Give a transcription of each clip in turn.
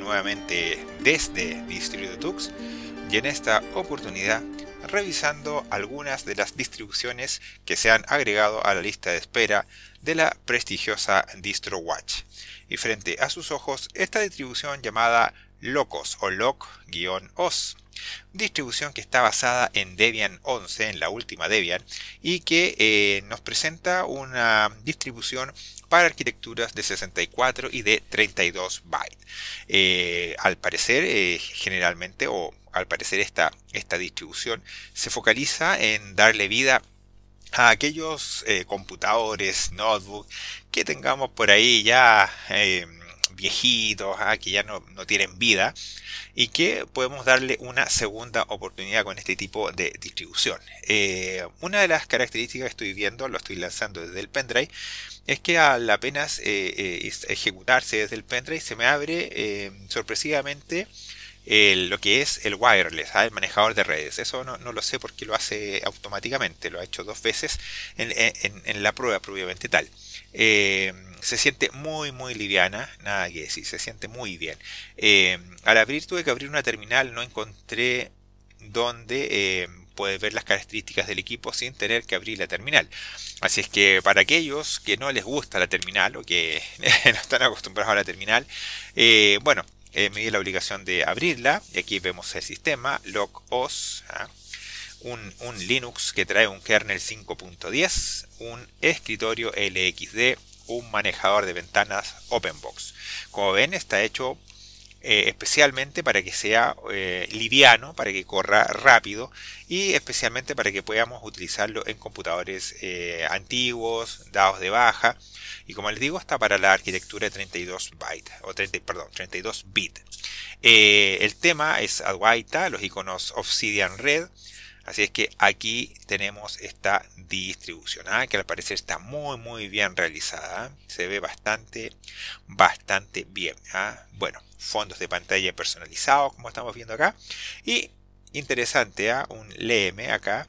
nuevamente desde Distrito y en esta oportunidad revisando algunas de las distribuciones que se han agregado a la lista de espera de la prestigiosa DistroWatch. Y frente a sus ojos, esta distribución llamada Locos o Loc-Os, Distribución que está basada en Debian 11, en la última Debian, y que eh, nos presenta una distribución para arquitecturas de 64 y de 32 bytes. Eh, al parecer, eh, generalmente, o al parecer esta, esta distribución se focaliza en darle vida a aquellos computadores, notebook que tengamos por ahí ya viejitos, a ah, que ya no, no, tienen vida, y que podemos darle una segunda oportunidad con este tipo de distribución. Eh, una de las características que estoy viendo, lo estoy lanzando desde el pendrive, es que al apenas eh, eh, ejecutarse desde el pendrive se me abre sorpresivamente lo que es el wireless, ¿ah? el manejador de redes. Eso no, lo sé porque lo hace automáticamente, lo ha hecho dos veces en, la prueba previamente tal. Eh, se siente muy muy liviana, nada que decir, se siente muy bien. Eh, al abrir tuve que abrir una terminal, no encontré dónde eh, puedes ver las características del equipo sin tener que abrir la terminal. Así es que para aquellos que no les gusta la terminal o que no están acostumbrados a la terminal, eh, bueno, me la obligación de abrirla y aquí vemos el sistema logOS, ¿ah? un, un, Linux que trae un kernel 5.10 un escritorio LXD un manejador de ventanas OpenBox como ven está hecho eh, especialmente para que sea eh, liviano, para que corra rápido y especialmente para que podamos utilizarlo en computadores eh, antiguos, dados de baja y como les digo está para la arquitectura de 32 bytes o 32 bit. el tema es Adwaita, los iconos Obsidian Red, Así es que aquí tenemos esta distribución, ¿ah? que al parecer está muy muy bien realizada. Se ve bastante, bastante bien. ¿ah? Bueno, fondos de pantalla personalizados como estamos viendo acá. Y interesante, ¿ah? un LM acá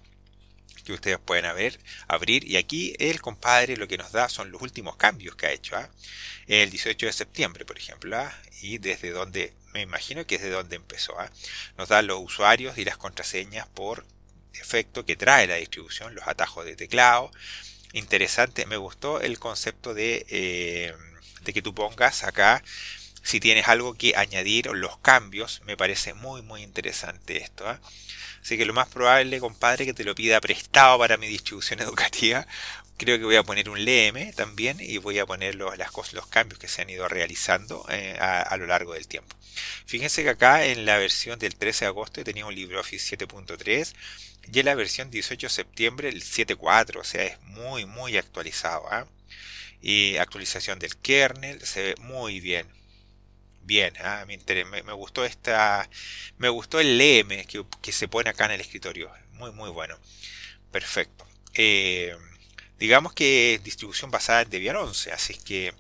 que ustedes pueden ver, abrir. Y aquí el compadre lo que nos da son los últimos cambios que ha hecho. El 18 de septiembre, por ejemplo. Y desde donde, me imagino que es de donde empezó. Nos da los usuarios y las contraseñas por efecto que trae la distribución, los atajos de teclado. Interesante, me gustó el concepto de, eh, de que tú pongas acá si tienes algo que añadir o los cambios, me parece muy muy interesante esto. ¿ah? Así que lo más probable, compadre, que te lo pida prestado para mi distribución educativa. Creo que voy a poner un LM también y voy a poner los, los cambios que se han ido realizando eh, a, lo largo del tiempo. Fíjense que acá en la versión del 13 de agosto tenía un LibreOffice 7.3 y en la versión 18 de septiembre el 7.4, o sea, es muy muy actualizado. ¿ah? Y actualización del kernel, se ve muy bien, bien. Ah, me, gustó esta. Me gustó el lm que, se pone acá en el escritorio. Muy, muy bueno. Perfecto. Eh, digamos que es distribución basada en Debian 11. Así que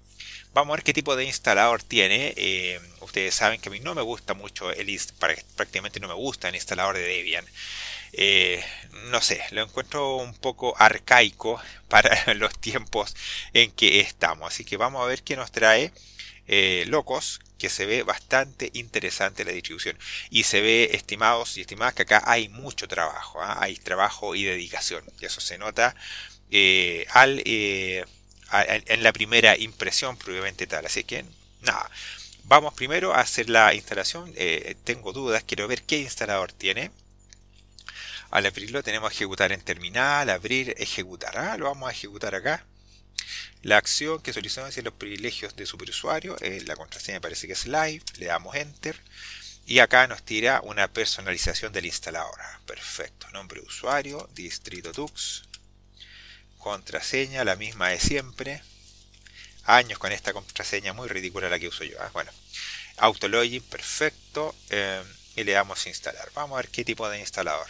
vamos a ver qué tipo de instalador tiene. Eh, ustedes saben que a mí no me gusta mucho el prácticamente no me gusta el instalador de Debian. Eh, no sé, lo encuentro un poco arcaico para los tiempos en que estamos. Así que vamos a ver qué nos trae eh, locos que se ve bastante interesante la distribución. Y se ve, estimados y estimadas, que acá hay mucho trabajo, ¿ah? hay trabajo y dedicación. Y eso se nota eh, al, eh, en la primera impresión, probablemente tal. Así que, nada. Vamos primero a hacer la instalación. tengo dudas, quiero ver qué instalador tiene. Al abrirlo tenemos ejecutar en terminal, abrir, ejecutar. ¿ah? Lo vamos a ejecutar acá. La acción que solicitamos es los privilegios de superusuario, eh, la contraseña parece que es live, le damos enter y acá nos tira una personalización del instalador. Ah, perfecto, nombre de usuario, distrito Tux, contraseña, la misma de siempre. Años con esta contraseña muy ridícula la que uso yo. Ah, bueno, autologin, perfecto. Eh, y le damos instalar. Vamos a ver qué tipo de instalador.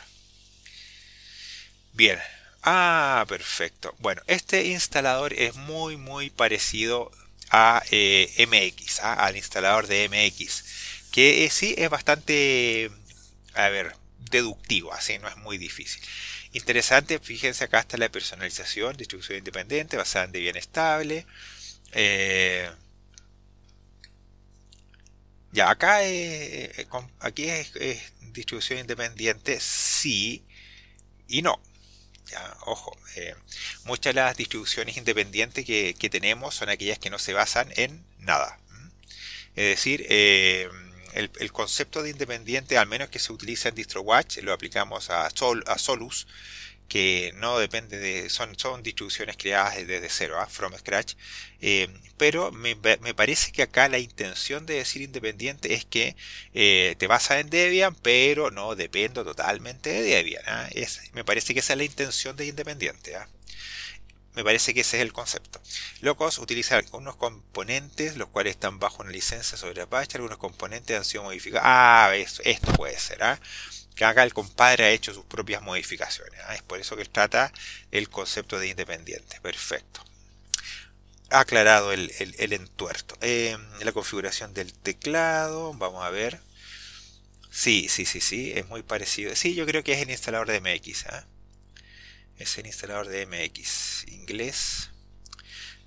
Bien, Ah, perfecto. Bueno, este instalador es muy, muy parecido a eh, MX, ¿ah? al instalador de MX, que eh, sí es bastante, a ver, deductivo, así no es muy difícil. Interesante, fíjense acá está la personalización, distribución independiente, basada bien estable. Eh, ya, acá aquí es, distribución independiente, sí y no. Ojo, eh, muchas de las distribuciones independientes que, tenemos son aquellas que no se basan en nada. Es decir, eh, el, concepto de independiente, al menos que se utiliza en DistroWatch, lo aplicamos a Solus, que no depende de, son, son distribuciones creadas desde cero, ¿ah? from scratch, eh, pero me, me, parece que acá la intención de decir independiente es que eh, te basas en Debian, pero no dependo totalmente de Debian. ¿ah? Es, me parece que esa es la intención de independiente. ¿ah? Me parece que ese es el concepto. Locos utiliza algunos componentes, los cuales están bajo una licencia sobre Apache, algunos componentes han sido modificados. Ah, esto puede ser. ¿ah? que haga el compadre ha hecho sus propias modificaciones. ¿ah? Es por eso que trata el concepto de independiente. Perfecto. Aclarado el, entuerto. Em, la configuración del teclado. Vamos a ver. Sí, sí, sí, sí. Es muy parecido. Sí, yo creo que es el instalador de MX. ¿ah? Es el instalador de MX. Inglés.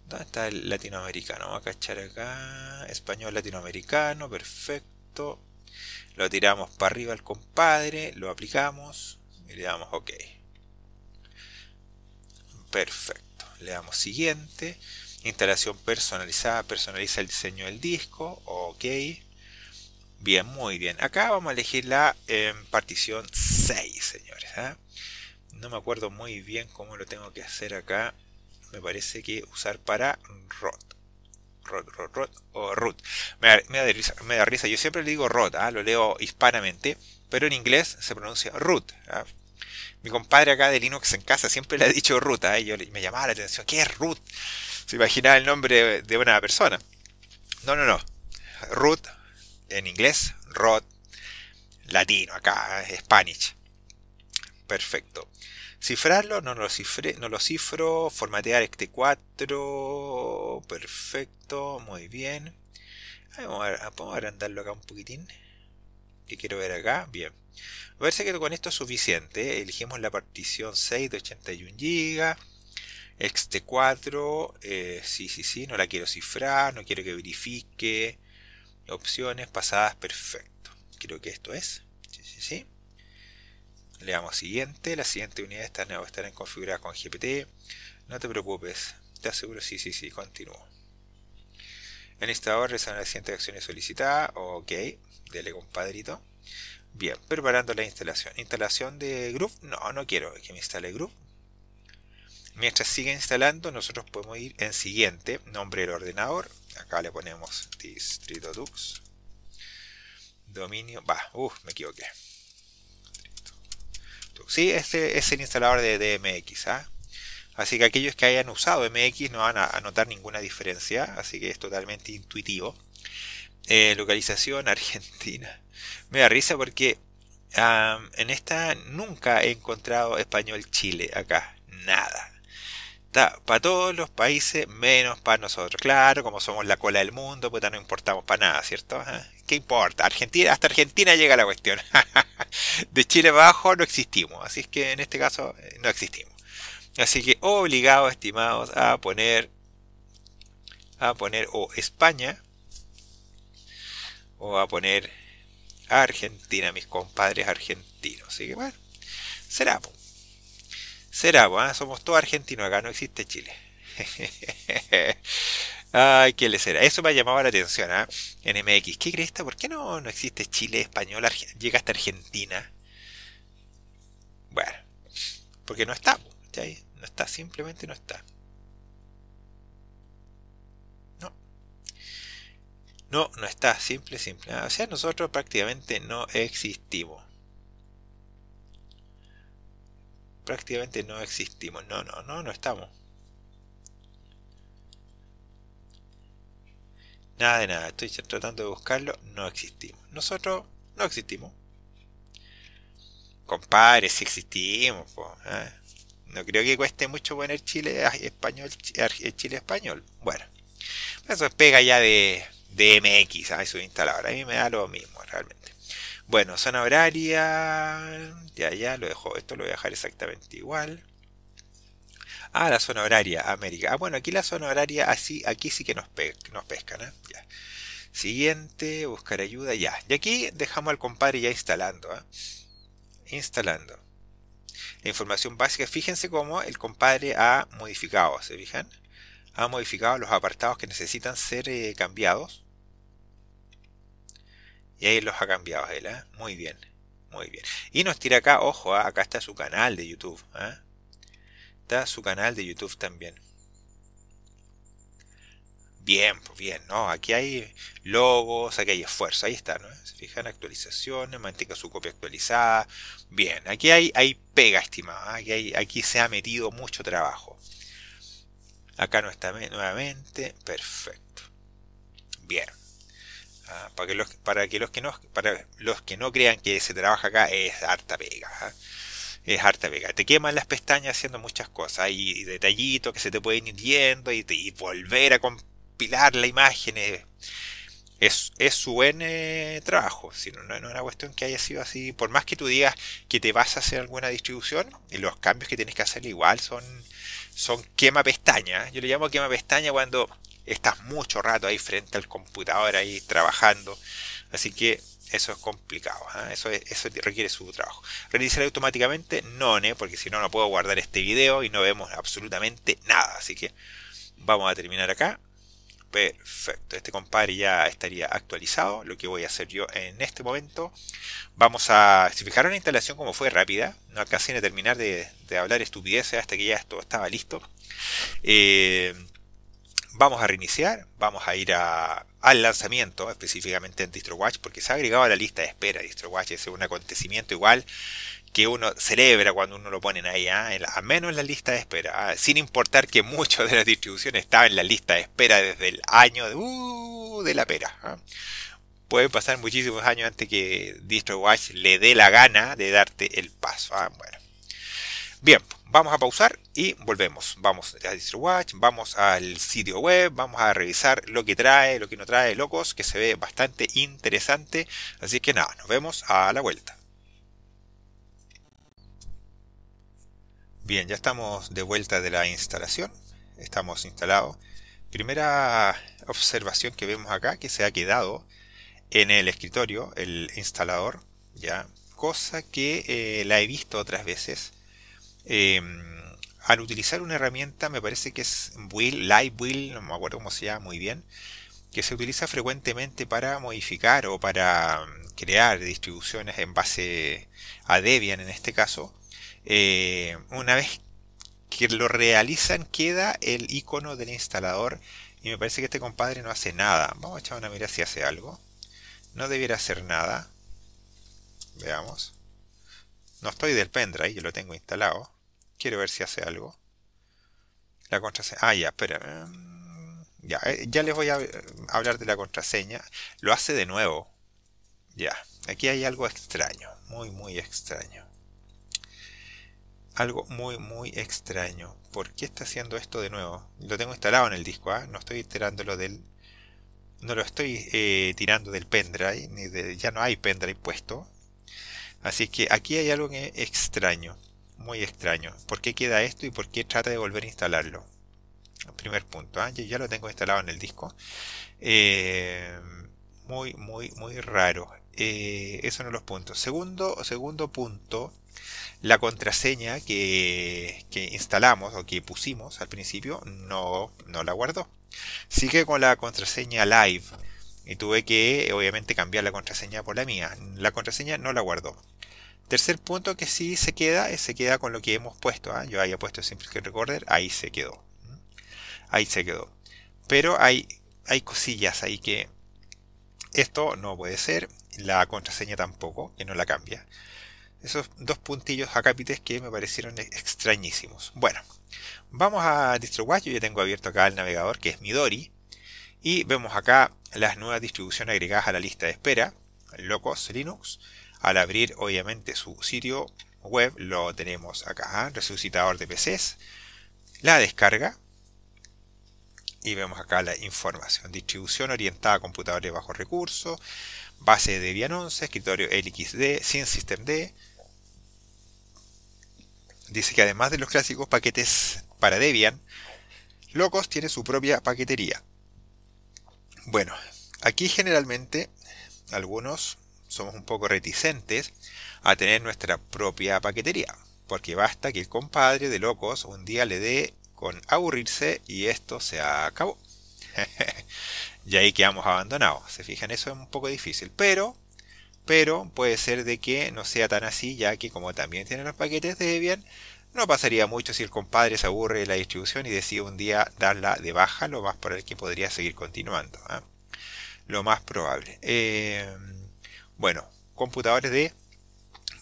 ¿Dónde está el latinoamericano? Vamos a cachar acá. Español latinoamericano. Perfecto. Lo tiramos para arriba al compadre, lo aplicamos y le damos OK. Perfecto. Le damos siguiente. Instalación personalizada, personaliza el diseño del disco. OK. Bien, muy bien. Acá vamos a elegir la em, partición 6, señores. ¿ah? No me acuerdo muy bien cómo lo tengo que hacer acá. Me parece que usar para ROT. Rot, o root Me da, risa, yo siempre le digo Rod, ¿ah? lo leo hispanamente, pero en inglés se pronuncia root ¿ah? Mi compadre acá de Linux en casa siempre le ha dicho Ruta, ¿ah? me llamaba la atención, ¿qué es root? Se imaginaba el nombre de una persona. No, no, no. root en inglés, Rot, latino acá, ¿eh? Spanish perfecto. Cifrarlo, no lo, cifre, no lo cifro, formatear este 4, perfecto, muy bien. Vamos a, ah, agrandarlo acá un poquitín. Que quiero ver acá? Bien. ver si que con esto es suficiente. ¿eh? Elegimos la partición 6 de 81 GB. Este 4 eh, sí, sí, sí, no la quiero cifrar, no quiero que verifique. Opciones pasadas, perfecto. Creo que esto es. Sí, sí, sí. Le damos siguiente, la siguiente unidad está no en configurada con GPT. No te preocupes, te aseguro, Sí, sí, sí, continúo. El instalador realizará las siguientes acciones solicitadas. Ok, dele compadrito. Bien, preparando la instalación. ¿Instalación de group No, no quiero que me instale group Mientras sigue instalando, nosotros podemos ir en siguiente, nombre del ordenador. Acá le ponemos Distrito Dux. Dominio, va, uff, uh, me equivoqué si Sí, este es el instalador de, DMX, ¿ah? Así que aquellos que hayan usado MX no van a, notar ninguna diferencia. Así que es totalmente intuitivo. Eh, localización Argentina. Me da risa porque en esta nunca he encontrado español Chile acá. Nada. Está para todos los países menos para nosotros. Claro, como somos la cola del mundo, pues no importamos para nada, ¿cierto? ¿Qué importa? Argentina, hasta Argentina llega la cuestión. de Chile abajo no existimos. Así es que en este caso eh, no existimos. Así que obligados, estimados, a poner a poner o España o a poner Argentina, mis compadres argentinos. Así que bueno, será. Será, ¿ah? somos todos argentinos, acá no existe Chile. Ay, qué le será. Eso me llamado la atención, ¿ah? NMX, ¿Qué crees? ¿Por qué no, no existe Chile, español, llega hasta Argentina? Bueno, porque no está, No está, simplemente no está. No. No, no está, simple, simple. Ah, o sea, nosotros prácticamente no existimos. Prácticamente no existimos. No, no, no, no estamos. Nada de nada, estoy tratando de buscarlo, no existimos. Nosotros no existimos. Compadre, si existimos, ¿eh? no creo que cueste mucho poner Chile español, eh, Chile español. Bueno, eso pega ya de, de MX, a su instalador. A mí me da lo mismo, realmente. Bueno, zona horaria, ya, ya, lo dejo, esto lo voy a dejar exactamente igual. Ah, la zona horaria, América. Ah, bueno, aquí la zona horaria, así, aquí sí que nos, nos pescan. ¿eh? Siguiente, buscar ayuda, ya. Y aquí dejamos al compadre ya instalando. ¿eh? Instalando. La información básica, fíjense cómo el compadre ha modificado, ¿se fijan? Ha modificado los apartados que necesitan ser eh, cambiados. Y ahí los ha cambiado él, ¿eh? Muy bien, muy bien. Y nos tira acá, ojo, acá está su canal de YouTube, su canal de YouTube también. Bien, pues bien, ¿no? Aquí hay logos, aquí hay esfuerzo, ahí está, ¿no? Se fijan, actualizaciones, mantenga su copia actualizada. Bien, aquí hay, hay pega, estimado. ¿ah? aquí, hay, aquí se ha metido mucho trabajo. Acá no está nuevamente, perfecto. Bien. Ah, para que los, para que los que no, para los que no crean que se trabaja acá es harta pega. ¿ah? es harta vega. Te queman las pestañas haciendo muchas cosas. Hay detallitos que se te pueden ir yendo y, volver a compilar la imagen. Es, es su buen trabajo. Si no, no, es una cuestión que haya sido así. Por más que tú digas que te vas a hacer alguna distribución, y los cambios que tienes que hacer igual son, son quema pestaña. Yo le llamo quema pestaña cuando estás mucho rato ahí frente al computador, ahí trabajando. Así que eso es complicado, ¿ah? eso, es, eso requiere su trabajo. Reiniciar automáticamente, no, porque si no, no puedo guardar este video y no vemos absolutamente nada. Así que vamos a terminar acá. Perfecto, este compadre ya estaría actualizado, lo que voy a hacer yo en este momento. Vamos a, si fijaron la instalación como fue rápida, no alcancé a terminar de, de hablar estupideces hasta que ya esto estaba listo. Eh, Vamos a reiniciar, vamos a ir al lanzamiento, específicamente en DistroWatch, porque se ha agregado a la lista de espera. DistroWatch es un acontecimiento igual que uno celebra cuando uno lo ponen ahí, ¿ah? a menos en la lista de espera, ¿ah? sin importar que muchas de las distribuciones estaban en la lista de espera desde el año de, uh, de la pera. ¿ah? Puede pasar muchísimos años antes que DistroWatch le dé la gana de darte el paso. Ah, Bien, vamos a pausar y volvemos. Vamos a DistroWatch, vamos al sitio web, vamos a revisar lo que trae, lo que no trae Locos, que se ve bastante interesante. Así que nada, nos vemos a la vuelta. Bien, ya estamos de vuelta de la instalación. Estamos instalados. Primera observación que vemos acá, que se ha quedado en el escritorio, el instalador, ya cosa que eh, la he visto otras veces Em, al utilizar una herramienta, me parece que es Will, Live no me acuerdo cómo se llama muy bien, que se utiliza frecuentemente para modificar o para mm, crear distribuciones en base a Debian en este caso. Eh, una vez que lo realizan queda el icono del instalador y me parece que este compadre no hace nada. Vamos a echar una mira si hace algo. No debiera hacer nada. Veamos. No estoy del pendrive, yo lo tengo instalado. Quiero ver si hace algo. La contraseña. Ah, ya, espera. Mm, ya, eh, ya les voy a eh, hablar de la contraseña. Lo hace de nuevo. Ya, aquí hay algo extraño. Muy, muy extraño. Algo muy, muy extraño. ¿Por qué está haciendo esto de nuevo? Lo tengo instalado en el disco, ¿ah? No estoy tirándolo del... No lo estoy eh, tirando del pendrive. Ni Ya no hay pendrive puesto. Así que aquí hay algo extraño muy extraño. ¿Por qué queda esto y por qué trata de volver a instalarlo? Primer punto, ¿ah? yo ya lo tengo instalado en el disco. Eh, muy, muy, muy raro. Eh, Eso no los puntos. Segundo, segundo punto, la contraseña que, que, instalamos o que pusimos al principio no, no la guardó. Sigue con la contraseña live y tuve que obviamente cambiar la contraseña por la mía. La contraseña no la guardó. Tercer punto que sí se queda, se queda con lo que hemos puesto. ¿ah? Yo había puesto Simple Recorder, ahí se quedó. Ahí se quedó. Pero hay, hay cosillas ahí que esto no puede ser, la contraseña tampoco, que no la cambia. Esos dos puntillos acápites que me parecieron e, extrañísimos. Bueno, vamos a DistroWatch, yo ya tengo abierto acá el navegador que es Midori. Y vemos acá las nuevas distribuciones agregadas a la lista de espera, Locos Linux, al abrir obviamente su sitio web lo tenemos acá, ¿ah? resucitador de PCs, la descarga y vemos acá la información, distribución orientada a computadores bajo recursos, base de Debian 11, escritorio LXD, sin systemd. Dice que además de los clásicos paquetes para Debian, Locos tiene su propia paquetería. Bueno, aquí generalmente algunos somos un poco reticentes a tener nuestra propia paquetería, porque basta que el compadre de locos un día le dé con aburrirse y esto se acabó. y ahí quedamos abandonados. Se fijan, eso es un poco difícil, pero pero puede ser de que no sea tan así, ya que como también tiene los paquetes de Debian, no pasaría mucho si el compadre se aburre de la distribución y decide un día darla de baja, lo más probable que podría seguir continuando. ¿ah? Lo más probable. Eh, bueno, computadores de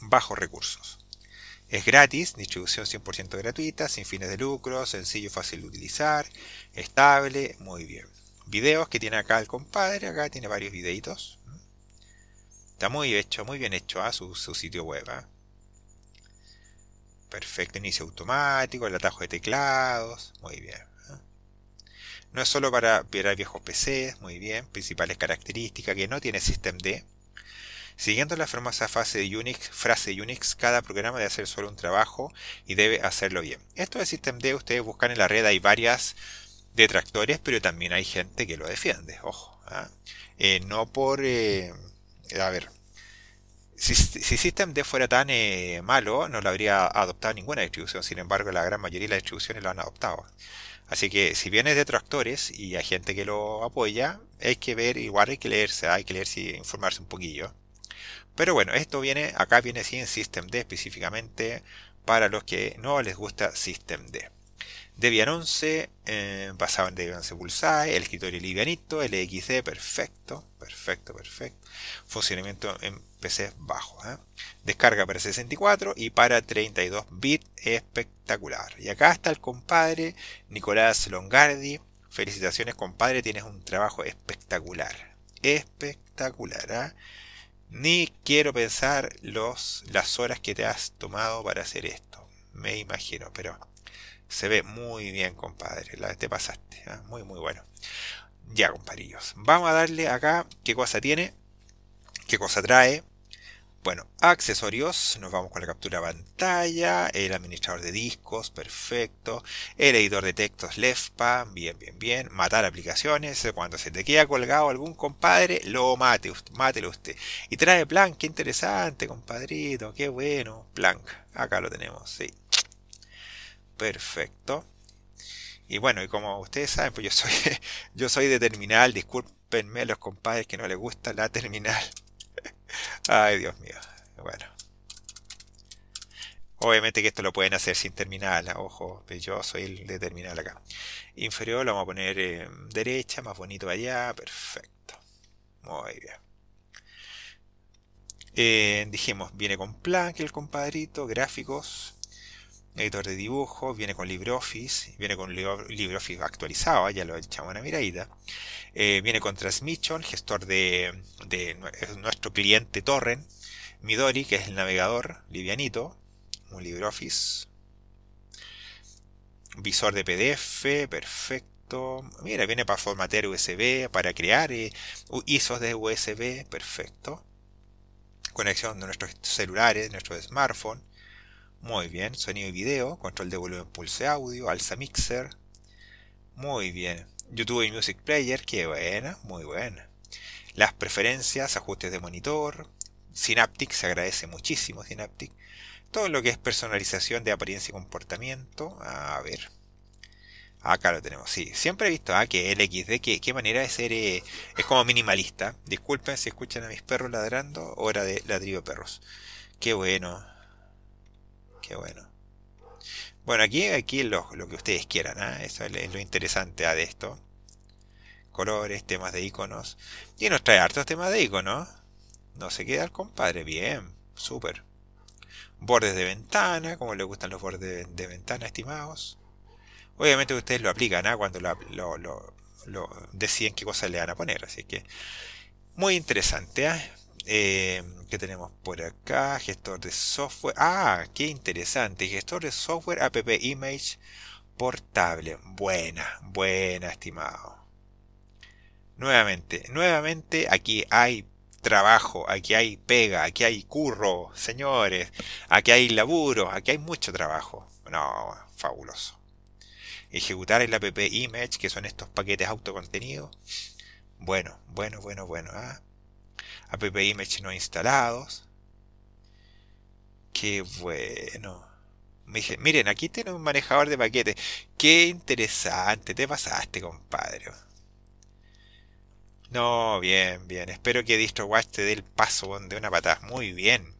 bajos recursos. Es gratis, distribución 100% gratuita, sin fines de lucro, sencillo, fácil de utilizar, estable, muy bien. Videos que tiene acá el compadre, acá tiene varios videitos. Está muy hecho, muy bien hecho a ¿ah? su, sitio web. ¿ah? Perfecto, inicio automático, el atajo de teclados, muy bien. ¿ah? No es solo para a viejos PCs, muy bien. Principales características que no tiene Systemd Siguiendo la famosa fase de Unix, frase Unix, cada programa debe hacer solo un trabajo y debe hacerlo bien. Esto de SystemD ustedes buscan en la red, hay varias detractores, pero también hay gente que lo defiende, ojo. ¿ah? Eh, no por... Eh, a ver, si, SystemD fuera tan eh, malo, no lo habría adoptado ninguna distribución. Sin embargo, la gran mayoría de las distribuciones lo han adoptado. Así que si viene es detractores y hay gente que lo apoya, hay que ver, igual hay que leerse, hay que leerse y informarse un poquillo. Pero bueno, esto viene, acá viene en systemd específicamente para los que no les gusta systemd. Debian 11, basado en Debian 11 Bullseye, el escritorio livianito, LXD, perfecto, perfecto, perfecto. Funcionamiento en PC bajo ¿eh? Descarga para 64 y para 32 bits, espectacular. Y acá está el compadre Nicolás Longardi. Felicitaciones compadre, tienes un trabajo espectacular. Espectacular. ¿eh? Ni quiero pensar los, las horas que te has tomado para hacer esto. Me imagino, pero se ve muy bien, compadre. La, te pasaste. ¿ah? Muy, muy bueno. Ya, compadrillos. Vamos a darle acá qué cosa tiene, qué cosa trae, bueno, accesorios, nos vamos con la captura pantalla, el administrador de discos, perfecto, el editor de textos LEFPA, bien, bien, bien, matar aplicaciones, cuando se te queda colgado algún compadre, lo mate, mátelo usted. Y trae Plank, qué interesante, compadrito, qué bueno, Plank, acá lo tenemos, sí. Perfecto. Y bueno, y como ustedes saben, pues yo soy, yo soy de terminal, discúlpenme a los compadres que no les gusta la terminal, Ay, Dios mío. Bueno. Obviamente que esto lo pueden hacer sin terminal, ojo, pues yo soy el de terminal acá. Inferior lo vamos a poner eh, derecha, más bonito allá, perfecto. Muy bien. Eh, dijimos, viene con plan el compadrito, gráficos, editor de dibujo, viene con LibreOffice, viene con LibreOffice actualizado, ya lo echamos una miradita, eh, viene con Transmission, gestor de, nuestro cliente Torrent, Midori, que es el navegador livianito, un LibreOffice, visor de PDF, perfecto, mira, viene para formatear USB, para crear eh, ISOs de USB, perfecto, conexión de nuestros celulares, de nuestro smartphone, muy bien, sonido y video, control de volumen, pulse audio, alza mixer. Muy bien. YouTube y Music Player, que buena, muy buena. Las preferencias, ajustes de monitor, Synaptic, se agradece muchísimo Synaptic. Todo lo que es personalización de apariencia y comportamiento, a ver. Acá lo tenemos, sí. Siempre he visto ah, que LXD, que, qué manera de ser, eh, es como minimalista. Disculpen si escuchan a mis perros ladrando, hora de ladrillo de perros. Qué bueno bueno. Bueno, aquí, aquí lo, que ustedes quieran, ¿eh? eso es lo interesante ah, de esto. Colores, temas de iconos. Y nos trae hartos temas de iconos. No se queda el compadre, bien, súper. Bordes de ventana, como le gustan los bordes de, ventana, estimados. Obviamente ustedes lo aplican ¿eh? cuando lo, deciden qué cosas le van a poner, así que muy interesante. ¿eh? Eh, ¿Qué tenemos por acá? Gestor de software. Ah, qué interesante. Gestor de software app image portable. Buena, buena, estimado. Nuevamente, nuevamente aquí hay trabajo, aquí hay pega, aquí hay curro, señores, aquí hay laburo, aquí hay mucho trabajo. No, fabuloso. Ejecutar el app image, que son estos paquetes autocontenidos. Bueno, bueno, bueno, bueno. Ah, app no instalados. Qué bueno. Me dije, miren, aquí tiene un manejador de paquetes. Qué interesante, te pasaste, compadre. No, bien, bien. Espero que DistroWatch te dé el paso de una patada. Muy bien.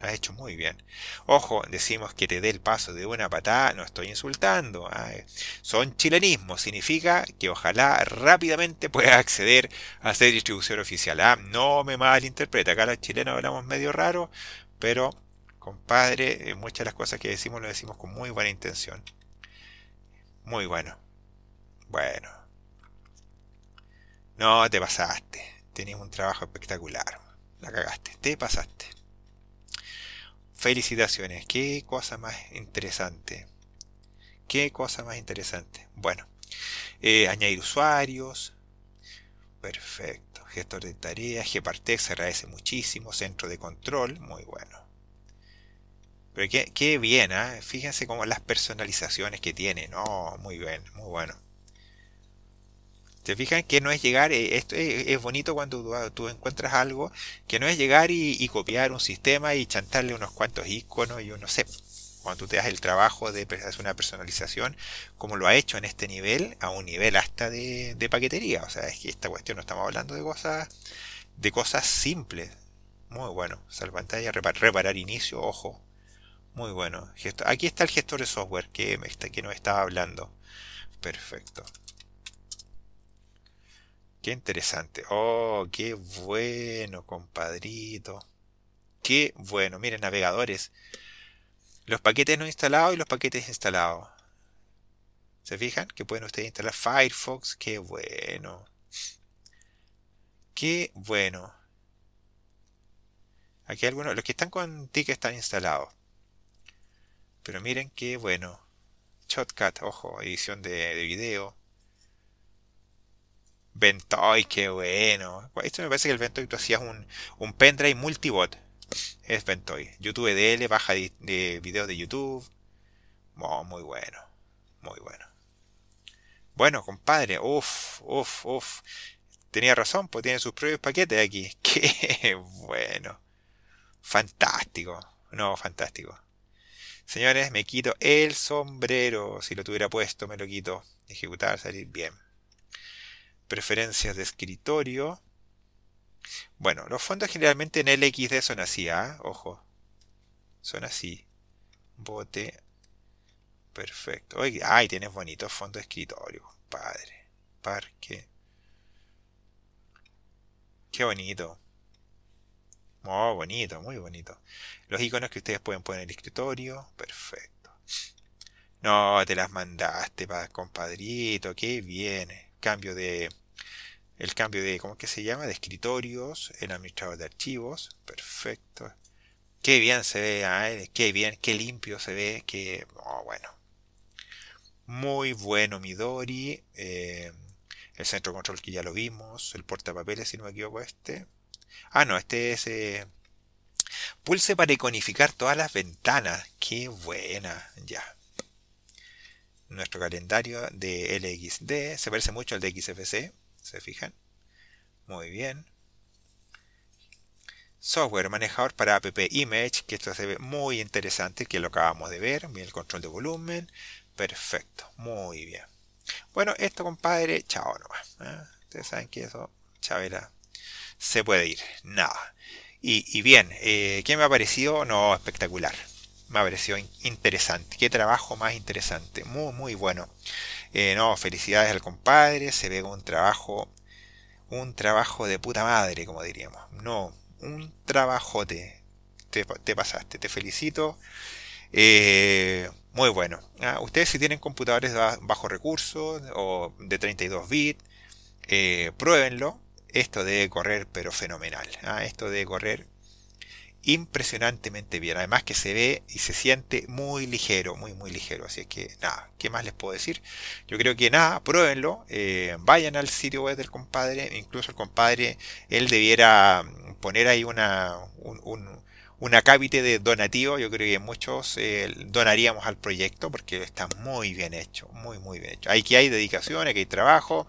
Has hecho muy bien. Ojo, decimos que te dé el paso de una patada, no estoy insultando. Ah, eh. son chilenismos, significa que ojalá rápidamente puedas acceder a ser distribución oficial. Ah, no me malinterprete, acá los chilenos hablamos medio raro, pero compadre, eh, muchas de las cosas que decimos lo decimos con muy buena intención. Muy bueno. Bueno. No, te pasaste. Tenías un trabajo espectacular. La cagaste. Te pasaste. Felicitaciones, qué cosa más interesante. Qué cosa más interesante. Bueno, eh, añadir usuarios. Perfecto. Gestor de tareas, Gpartex se agradece muchísimo. Centro de control, muy bueno. Pero qué, bien, ¿ah? fíjense como las personalizaciones que tiene. No, muy bien, muy bueno fijan que no es llegar, eh, esto es, bonito cuando ah, tú, encuentras algo, que no es llegar y, copiar un sistema y chantarle unos cuantos iconos y no sé, cuando tú te das el trabajo de hacer una personalización, como lo ha hecho en este nivel, a un nivel hasta de, paquetería. O sea, es que esta cuestión no estamos hablando de cosas, de cosas simples. Muy bueno. sal reparar, reparar inicio, ojo. Muy bueno. Aquí está el gestor de software que, me está, que nos estaba hablando. Perfecto interesante. Oh, qué bueno, compadrito. Qué bueno. Miren, navegadores. Los paquetes no instalados y los paquetes instalados. ¿Se fijan? Que pueden ustedes instalar Firefox. Qué bueno. Qué bueno. Aquí algunos, los que están con ticket están instalados. Pero miren qué bueno. Shotcut, ojo, edición de video. Ventoy, qué bueno. Esto me parece que el Ventoy tú hacías un, un pendrive multibot. Es Ventoy. YouTube DL, baja de, videos de YouTube. Oh, muy bueno. Muy bueno. Bueno, compadre. Uf, uf, uf. Tenía razón, pues tiene sus propios paquetes aquí. Qué bueno. Fantástico. No, fantástico. Señores, me quito el sombrero. Si lo tuviera puesto, me lo quito. Ejecutar, salir bien preferencias de escritorio. Bueno, los fondos generalmente en LXD son así, ¿ah? Ojo. Son así. Bote. Perfecto. Oye, ay, tienes bonito fondo de escritorio, padre. Parque. Qué bonito. Oh, bonito, muy bonito. Los iconos que ustedes pueden poner en el escritorio. Perfecto. No, te las mandaste, compadrito. Qué bien cambio de el cambio de cómo que se llama de escritorios el administrador de archivos perfecto qué bien se ve que qué bien qué limpio se ve que oh, bueno muy bueno Midori eh, el centro de control que ya lo vimos el portapapeles si no me equivoco este ah no este es eh, pulse para iconificar todas las ventanas qué buena ya nuestro calendario de LXD. Se parece mucho al de XFC, ¿se fijan? Muy bien. Software, manejador para app image, que esto se ve muy interesante, que lo acabamos de ver. el control de volumen. Perfecto, muy bien. Bueno, esto compadre, chao no ¿eh? Ustedes saben que eso, chavera, se puede ir. Nada. Y, bien, eh, ¿qué me ha parecido? No, espectacular me pareció interesante. Qué trabajo más interesante. Muy, muy bueno. Eh, no, felicidades al compadre. Se ve un trabajo, un trabajo de puta madre, como diríamos. No, un trabajote. Te, te pasaste. Te felicito. Eh, muy bueno. Ah, ustedes si tienen computadores de bajo recurso. o de 32 bits, eh, pruébenlo. Esto debe correr, pero fenomenal. Ah, esto debe correr impresionantemente bien. Además que se ve y se siente muy ligero, muy muy ligero. Así que nada, ¿qué más les puedo decir? Yo creo que nada, pruébenlo. Eh, vayan al sitio web del compadre. Incluso el compadre, él debiera poner ahí una, un, una cápita de donativo, yo creo que muchos eh, donaríamos al proyecto porque está muy bien hecho, muy muy bien hecho. Aquí hay dedicación, aquí hay trabajo,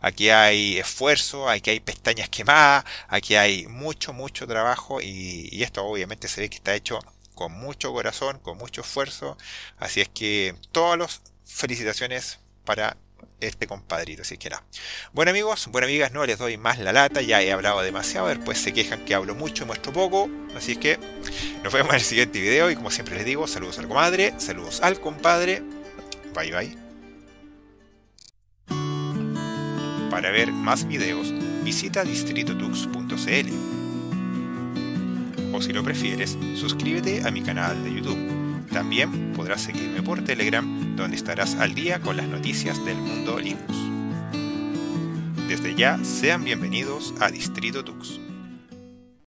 aquí hay esfuerzo, aquí hay pestañas quemadas, aquí hay mucho mucho trabajo y, y esto obviamente se ve que está hecho con mucho corazón, con mucho esfuerzo, así es que todos las felicitaciones para este compadrito, si es que era. Bueno amigos, buenas amigas, no les doy más la lata, ya he hablado demasiado, después se quejan que hablo mucho y muestro poco, así que nos vemos en el siguiente video y como siempre les digo, saludos al comadre, saludos al compadre, bye bye. Para ver más videos, visita distritotux.cl o si lo prefieres, suscríbete a mi canal de YouTube. También podrás seguirme por Telegram, donde estarás al día con las noticias del mundo Linux. Desde ya, sean bienvenidos a Distrito Tux.